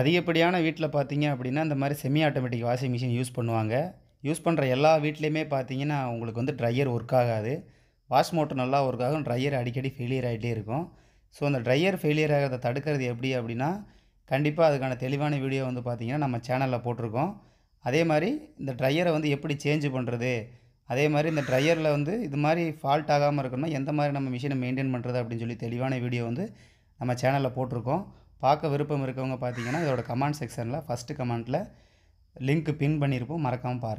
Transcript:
அதிகப்படியான வீட்டில் பார்த்தீங்க அப்படின்னா இந்த மாதிரி semi automatic washing machine use பண்ணுவாங்க யூஸ் பண்ணுற எல்லா வீட்லேயுமே பார்த்தீங்கன்னா உங்களுக்கு வந்து ட்ரையர் ஒர்க் ஆகாது வாஷ் மோட்டர் நல்லா ஒர்க் ஆகும் ட்ரையர் அடிக்கடி ஃபெயிலியர் ஆகிட்டே இருக்கும் ஸோ அந்த ட்ரையர் ஃபெயிலியர் ஆகிறத தடுக்கிறது எப்படி அப்படின்னா கண்டிப்பாக அதுக்கான தெளிவான வீடியோ வந்து பார்த்திங்கன்னா நம்ம சேனலில் போட்டிருக்கோம் அதே மாதிரி இந்த ட்ரையரை வந்து எப்படி சேஞ்சு பண்ணுறது அதே மாதிரி இந்த ட்ரையரில் வந்து இது மாதிரி ஃபால்ட் ஆகாமல் இருக்கணும்னா எந்த மாதிரி நம்ம மிஷினை மெயின்டைன் பண்ணுறது அப்படின்னு சொல்லி தெளிவான வீடியோ வந்து நம்ம சேனலில் போட்டிருக்கோம் பார்க்க விருப்பம் இருக்கவங்க பார்த்தீங்கன்னா இதோட கமெண்ட் செக்ஷனில் ஃபஸ்ட்டு கமெண்ட்டில் லிங்க் பின் பண்ணியிருப்போம் மறக்காமல் பாருங்கள்